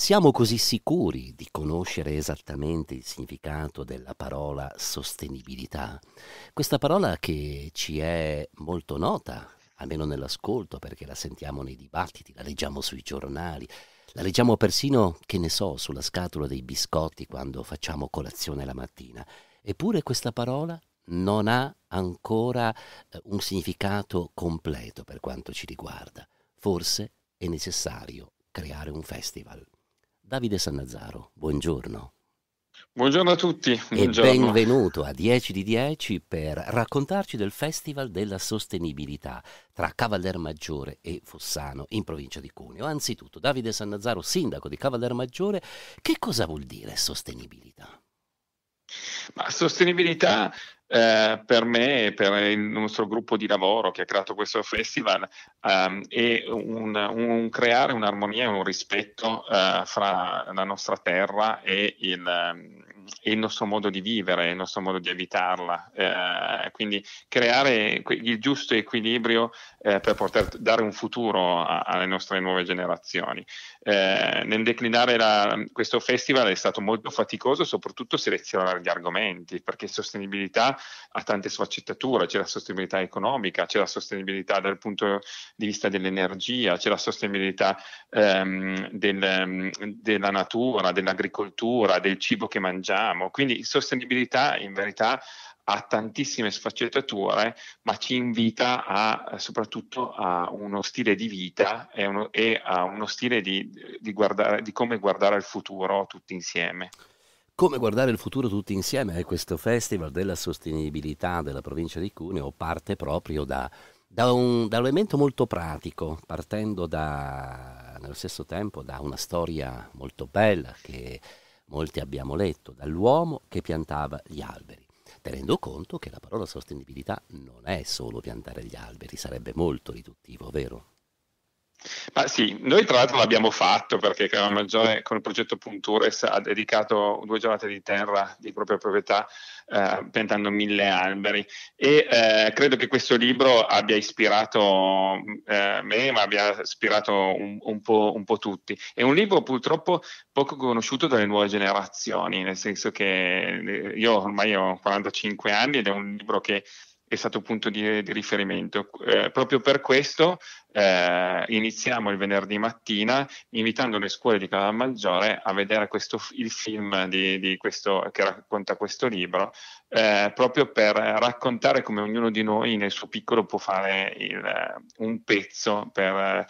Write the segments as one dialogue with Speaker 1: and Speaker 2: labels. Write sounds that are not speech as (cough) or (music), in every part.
Speaker 1: Siamo così sicuri di conoscere esattamente il significato della parola sostenibilità? Questa parola che ci è molto nota, almeno nell'ascolto, perché la sentiamo nei dibattiti, la leggiamo sui giornali, la leggiamo persino, che ne so, sulla scatola dei biscotti quando facciamo colazione la mattina. Eppure questa parola non ha ancora eh, un significato completo per quanto ci riguarda. Forse è necessario creare un festival. Davide Sannazzaro, buongiorno.
Speaker 2: Buongiorno a tutti. Buongiorno. E benvenuto a
Speaker 1: 10 di 10 per raccontarci del Festival della Sostenibilità tra Cavaller Maggiore e Fossano in provincia di Cuneo. Anzitutto, Davide Sannazzaro, sindaco di Cavaller Maggiore, che cosa vuol dire sostenibilità?
Speaker 2: Ma sostenibilità eh, per me e per il nostro gruppo di lavoro che ha creato questo festival um, è un, un creare un'armonia e un rispetto uh, fra la nostra terra e il, um, e il nostro modo di vivere, il nostro modo di evitarla. Eh, quindi creare il giusto equilibrio eh, per poter dare un futuro a, alle nostre nuove generazioni. Eh, nel declinare la, questo festival è stato molto faticoso, soprattutto selezionare gli argomenti, perché sostenibilità ha tante sfaccettature, c'è la sostenibilità economica, c'è la sostenibilità dal punto di vista dell'energia, c'è la sostenibilità ehm, del, ehm, della natura, dell'agricoltura, del cibo che mangiamo abbiamo. Quindi sostenibilità in verità ha tantissime sfaccettature, ma ci invita a, soprattutto a uno stile di vita e, uno, e a uno stile di, di, guardare, di come guardare il futuro tutti insieme.
Speaker 1: Come guardare il futuro tutti insieme è questo Festival della Sostenibilità della provincia di Cuneo parte proprio da, da, un, da un elemento molto pratico, partendo da, nello stesso tempo da una storia molto bella che molti abbiamo letto, dall'uomo che piantava gli alberi, tenendo conto che la parola sostenibilità non è solo piantare gli alberi, sarebbe molto riduttivo, vero?
Speaker 2: Ma sì, noi tra l'altro l'abbiamo fatto perché Canale Maggiore con il progetto Puntures ha dedicato due giornate di terra di propria proprietà eh, piantando mille alberi e eh, credo che questo libro abbia ispirato eh, me ma abbia ispirato un, un, po', un, po', tutti. È un libro purtroppo poco conosciuto dalle nuove generazioni, nel senso che eh, io ormai ho 45 anni ed è un libro che è stato punto di, di riferimento. Eh, proprio per questo eh, iniziamo il venerdì mattina invitando le scuole di Maggiore a vedere questo, il film di, di questo, che racconta questo libro, eh, proprio per raccontare come ognuno di noi nel suo piccolo può fare il, eh, un pezzo per,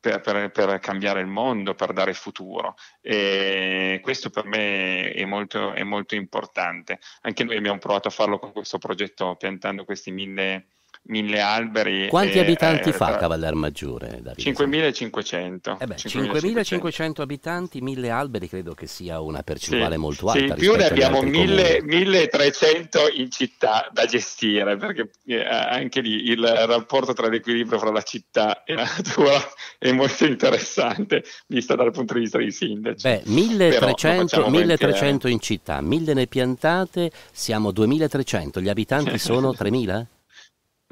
Speaker 2: per, per, per, cambiare il mondo, per dare futuro. E questo per me è molto, è molto importante. Anche noi abbiamo provato a farlo con questo progetto, piantando questi mille mille alberi. Quanti e, abitanti eh, fa Cavallar
Speaker 1: Maggiore? 5500. Eh 5500 abitanti, mille alberi credo che sia una percentuale sì, molto alta. Sì, più ne abbiamo 1300
Speaker 2: in città da gestire, perché eh, anche lì il rapporto tra l'equilibrio fra la città e la natura è molto interessante, visto dal punto di vista dei sindaci. Beh,
Speaker 1: 1300, 1300 in città, 1000 ne piantate, siamo 2300, gli abitanti (laughs) sono 3000?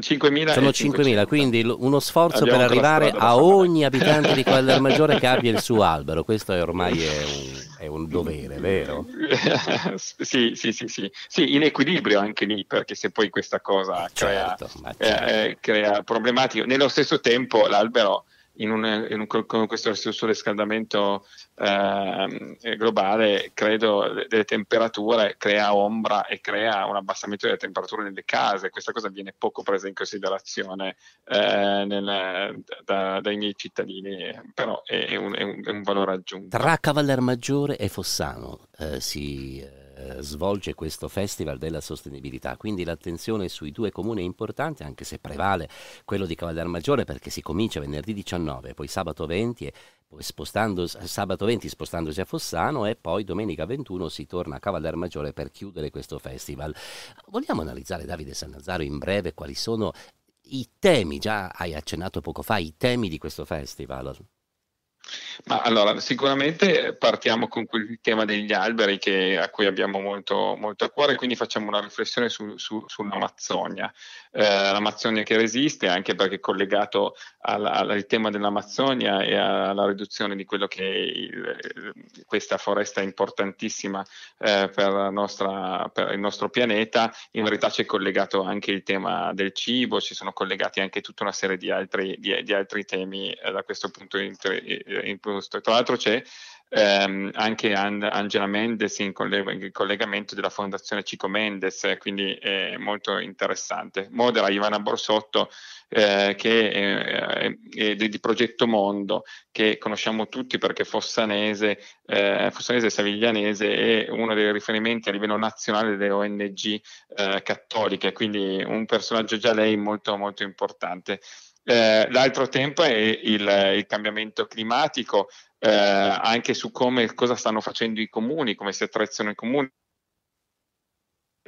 Speaker 2: 5.000 sono 5.000,
Speaker 1: quindi uno sforzo Abbiamo per arrivare a ogni abitante di Quadermaggiore che abbia il suo albero, questo è ormai è un, è un, dovere, vero? (laughs)
Speaker 2: sì, sì, sì, sì, sì, in equilibrio anche lì, perché se poi questa cosa certo, crea, certo. certo. Eh, eh, crea problematiche, nello stesso tempo l'albero in un, in un, con questo surriscaldamento eh, globale, credo, delle temperature crea ombra e crea un abbassamento delle temperature nelle case. Questa cosa viene poco presa in considerazione eh, nel, da, dai miei cittadini, però è un, è un, è un valore aggiunto.
Speaker 1: Tra Cavaller Maggiore e Fossano eh, si eh, eh, svolge questo Festival della Sostenibilità, quindi l'attenzione sui due comuni è importante, anche se prevale quello di Cavaldarmaggiore perché si comincia venerdì 19, poi sabato 20 e poi eh, sabato 20 spostandosi a Fossano e poi domenica 21 si torna a Cavaldarmaggiore per chiudere questo festival. Vogliamo analizzare Davide Sannazzaro in breve quali sono i temi, già hai accennato poco fa, i temi di questo festival?
Speaker 2: Ma allora, sicuramente partiamo con quel tema degli alberi che, a cui abbiamo molto, molto, a cuore, quindi facciamo una riflessione su, su, sull'Amazzonia. Eh, L'Amazzonia che resiste, anche perché collegato al, al, tema dell'Amazzonia e alla riduzione di quello che il, questa foresta importantissima eh, per, nostra, per, il nostro pianeta, in verità c'è collegato anche il tema del cibo, ci sono collegati anche tutta una serie di altri, di, di altri temi eh, da questo punto di vista tra l'altro c'è ehm, anche Angela Mendes in, coll- collegamento della Fondazione Cico Mendes, quindi è molto interessante. Modera Ivana Borsotto, eh, che è, è, è, di Progetto Mondo, che conosciamo tutti perché Fossanese, eh, Fossanese e Saviglianese è uno dei riferimenti a livello nazionale delle ONG eh, cattoliche, quindi un personaggio già lei molto molto importante. Eh, l'altro tempo è il, il cambiamento climatico, eh, anche su come, cosa stanno facendo i comuni, come si attrezzano i comuni,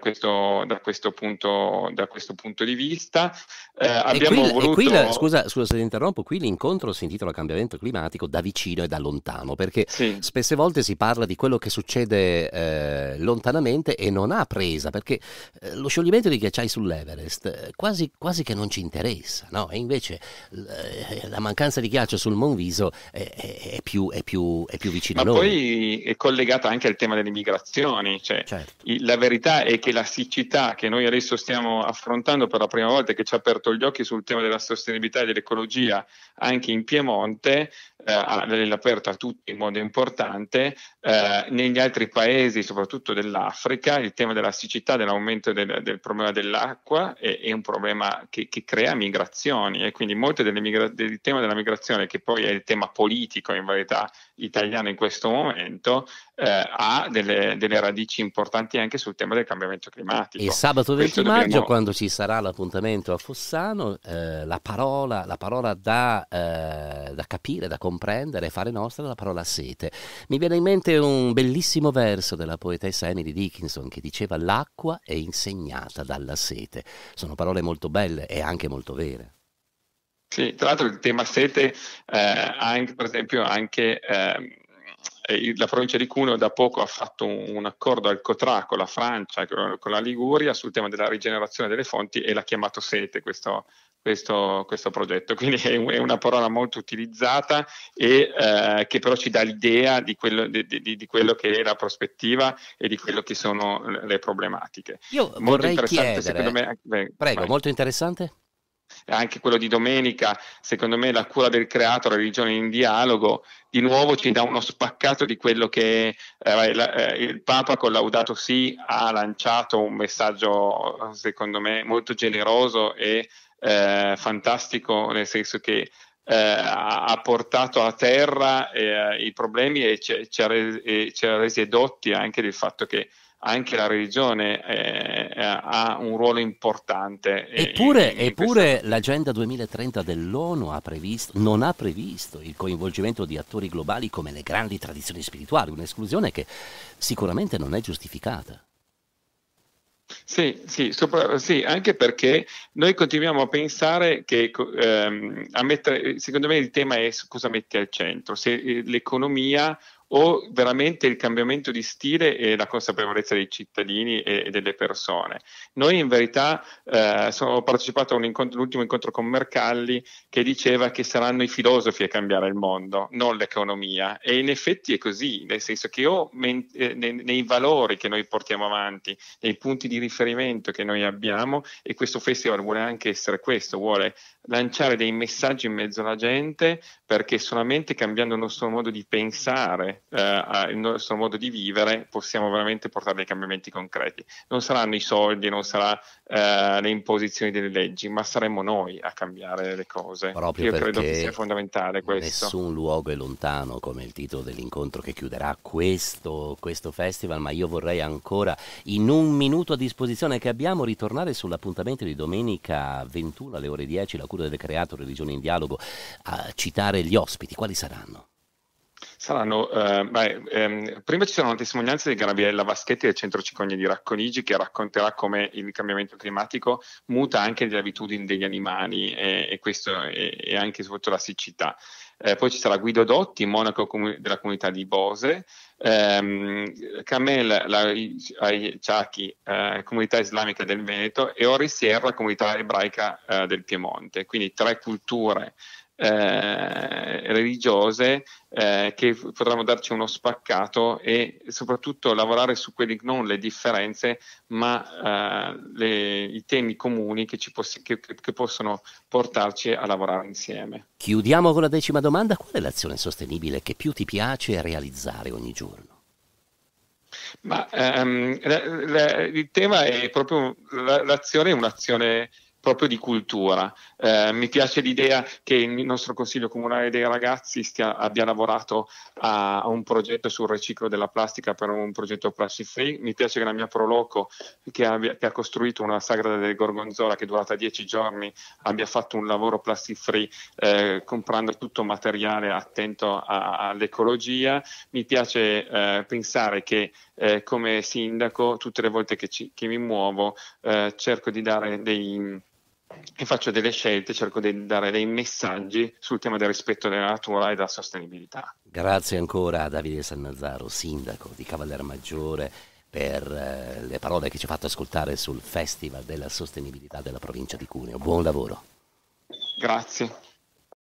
Speaker 2: questo, da, questo punto, da questo punto di vista. Eh, eh abbiamo qui, voluto... qui la, scusa,
Speaker 1: scusa, se ti interrompo, qui l'incontro si intitola Cambiamento climatico da vicino e da lontano, perché sì. spesse volte si parla di quello che succede eh, lontanamente e non ha presa, perché eh, lo scioglimento dei ghiacciai sull'Everest eh, quasi, quasi, che non ci interessa, no? E invece eh, la mancanza di ghiaccio sul Monviso è, è, più, è, più, è più vicino Ma a noi. Ma
Speaker 2: poi è collegata anche al tema delle migrazioni, cioè certo. la verità è che che la siccità che noi adesso stiamo affrontando per la prima volta e che ci ha aperto gli occhi sul tema della sostenibilità e dell'ecologia anche in Piemonte eh, all'aperto a tutti in modo importante. Eh, negli altri paesi, soprattutto dell'Africa, il tema della siccità, dell'aumento del, del problema dell'acqua è, è un problema che, che, crea migrazioni e quindi molte delle migra- del tema della migrazione, che poi è il tema politico in varietà italiano in questo momento, eh, ha delle, delle, radici importanti anche sul tema del cambiamento climatico. il
Speaker 1: sabato 20 maggio, dobbiamo... quando ci sarà l'appuntamento a Fossano, eh, la, parola, la parola da, eh, da capire, da comprendere comprendere e fare nostra la parola sete. Mi viene in mente un bellissimo verso della poetessa Emily Dickinson che diceva l'acqua è insegnata dalla sete. Sono parole molto belle e anche molto vere.
Speaker 2: Sì, tra l'altro il tema sete eh, anche, per esempio anche eh, eh, la provincia di Cuneo da poco ha fatto un, un accordo al Cotra con la Francia e con la Liguria sul tema della rigenerazione delle fonti e l'ha chiamato sete questo, questo, questo progetto. (laughs) Quindi è, è, una parola molto utilizzata e eh, che però ci dà l'idea di quello, di, di, di quello, che è la prospettiva e di quello che sono le problematiche.
Speaker 1: Io molto vorrei chiedere... Me... Eh, beh, Prego, vai. molto interessante
Speaker 2: anche quello di domenica, secondo me la cura del creato, la religione in dialogo, di nuovo ci dà uno spaccato di quello che eh, la, eh, il Papa con Laudato Si ha lanciato un messaggio secondo me molto generoso e eh, fantastico, nel senso che eh, ha portato a terra eh, i problemi e ci, ci, ha resi, e ci, ha resi, edotti anche del fatto che anche la religione eh, ha un ruolo importante.
Speaker 1: Eppure, in, in eppure questa... l'agenda 2030 dell'ONU ha previsto, non ha previsto il coinvolgimento di attori globali come le grandi tradizioni spirituali, un'esclusione che sicuramente non è giustificata.
Speaker 2: Sì, sì, sopra, sì, anche perché noi continuiamo a pensare che ehm, a mettere, secondo me il tema è cosa metti al centro, se eh, l'economia o veramente il cambiamento di stile e la consapevolezza dei cittadini e, e delle persone. Noi in verità eh, sono, ho partecipato all'ultimo incontro con Mercalli che diceva che saranno i filosofi a cambiare il mondo, non l'economia e in effetti è così, nel senso che io men- eh, nei, nei valori che noi portiamo avanti, nei punti di riferimento che noi abbiamo e questo festival vuole anche essere questo, vuole lanciare dei messaggi in mezzo alla gente perché solamente cambiando il nostro modo di pensare eh, il nostro modo di vivere possiamo veramente portare dei cambiamenti concreti. Non saranno i soldi, non saranno eh, le imposizioni delle leggi, ma saremo noi a cambiare le cose. Proprio Io credo che sia fondamentale questo. Nessun
Speaker 1: luogo è lontano, come il titolo dell'incontro che chiuderà questo, questo festival, ma io vorrei ancora, in un minuto a disposizione che abbiamo, ritornare sull'appuntamento di domenica 21 alle ore 10, la cura del creato Religione in Dialogo, a citare gli ospiti. Quali saranno?
Speaker 2: Saranno, eh, beh, ehm, prima ci saranno testimonianze di Gabriella Vaschetti del Centro Cicogna di Racconigi che racconterà come il cambiamento climatico muta anche le abitudini degli animali e, e questo è, è anche soprattutto la siccità. Eh, poi ci sarà Guido Dotti, monaco comu- della comunità di Bose, ehm, Kamel Aychaki, eh, comunità islamica del Veneto, e Ori Sierra, comunità ebraica eh, del Piemonte. Quindi tre culture eh, religiose eh, che potranno darci uno spaccato e soprattutto lavorare su quelli non le differenze ma eh, le, i temi comuni che, poss- che, che, possono portarci a
Speaker 1: lavorare insieme. Chiudiamo con la decima domanda, qual è l'azione sostenibile che più ti piace realizzare ogni giorno?
Speaker 2: Ma, ehm, la, la, il tema è proprio l'azione è un'azione proprio di cultura. Eh, mi piace l'idea che il nostro Consiglio Comunale dei Ragazzi stia, abbia lavorato a, a, un progetto sul riciclo della plastica per un progetto Plastic Free. Mi piace che la mia Proloco, che, abbia, che ha costruito una sagra del Gorgonzola che è durata dieci giorni, abbia fatto un lavoro Plastic Free eh, comprando tutto materiale attento a, a, all'ecologia. Mi piace eh, pensare che eh, come sindaco, tutte le volte che, ci, che mi muovo, eh, cerco di dare dei e faccio delle scelte, cerco di dare dei messaggi sul tema del rispetto della natura e della sostenibilità.
Speaker 1: Grazie ancora a Davide Sannazzaro, sindaco di Cavaller Maggiore, per eh, le parole che ci ha fatto ascoltare sul Festival della Sostenibilità della provincia di Cuneo. Buon lavoro.
Speaker 2: Grazie.